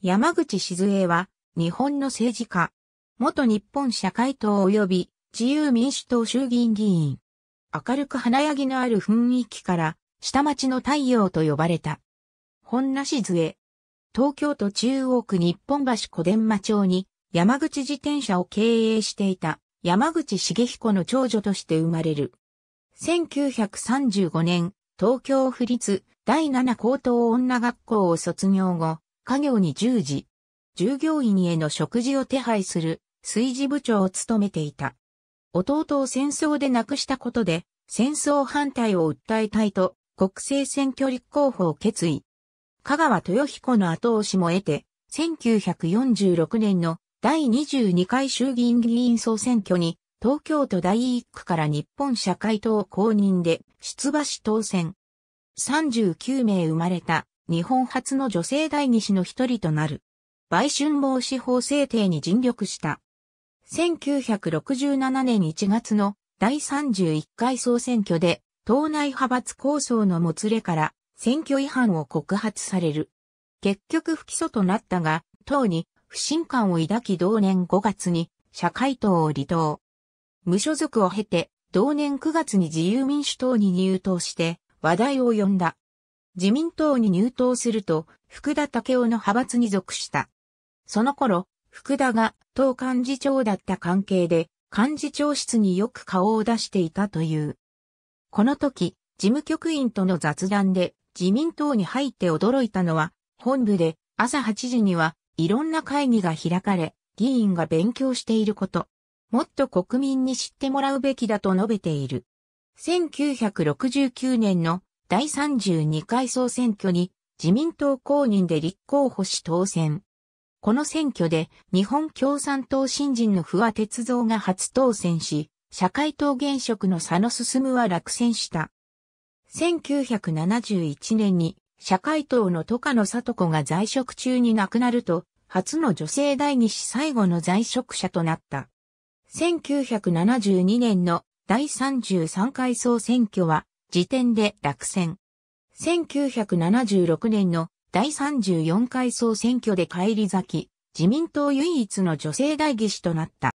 山口静江は、日本の政治家。元日本社会党及び自由民主党衆議院議員。明るく華やぎのある雰囲気から、下町の太陽と呼ばれた。本名静江。東京都中央区日本橋小伝馬町に山口自転車を経営していた山口茂彦の長女として生まれる。1935年、東京府立第7高等女学校を卒業後、家業に従事、従業員への食事を手配する炊事部長を務めていた。弟を戦争で亡くしたことで、戦争反対を訴えたいと、国政選挙立候補を決意。香川豊彦の後押しも得て、1946年の第22回衆議院議員総選挙に、東京都第1区から日本社会党公認で出馬し当選。39名生まれた日本初の女性代議士の一人となる。売春防止法制定に尽力した。1967年1月の第31回総選挙で、党内派閥構想のもつれから選挙違反を告発される。結局不起訴となったが、党に不信感を抱き同年5月に社会党を離党。無所属を経て、同年9月に自由民主党に入党して話題を呼んだ。自民党に入党すると、福田武雄の派閥に属した。その頃、福田が党幹事長だった関係で、幹事長室によく顔を出していたという。この時、事務局員との雑談で自民党に入って驚いたのは、本部で朝8時にはいろんな会議が開かれ、議員が勉強していること。もっと国民に知ってもらうべきだと述べている。1969年の第32回総選挙に自民党公認で立候補し当選。この選挙で日本共産党新人の不破鉄造が初当選し、社会党現職の佐野進は落選した。1971年に社会党の戸野里子が在職中に亡くなると、初の女性第二子最後の在職者となった。1972年の第33回総選挙は時点で落選。1976年の第34回総選挙で返り咲き、自民党唯一の女性代議士となった。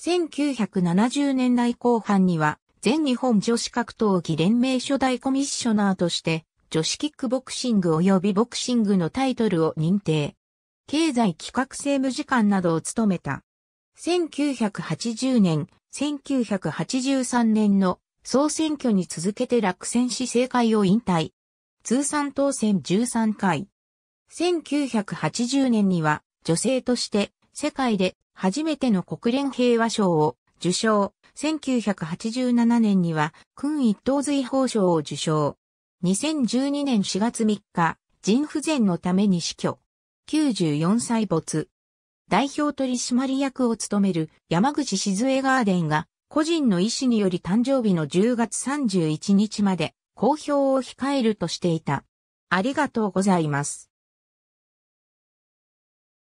1970年代後半には、全日本女子格闘技連盟初代コミッショナーとして、女子キックボクシング及びボクシングのタイトルを認定。経済企画政務次官などを務めた。1980年、1983年の総選挙に続けて落選し政界を引退。通算当選13回。1980年には女性として世界で初めての国連平和賞を受賞。1987年には君一等随法賞を受賞。2012年4月3日、人不全のために死去。94歳没。代表取締役を務める山口静江ガーデンが個人の意思により誕生日の10月31日まで公表を控えるとしていた。ありがとうございます。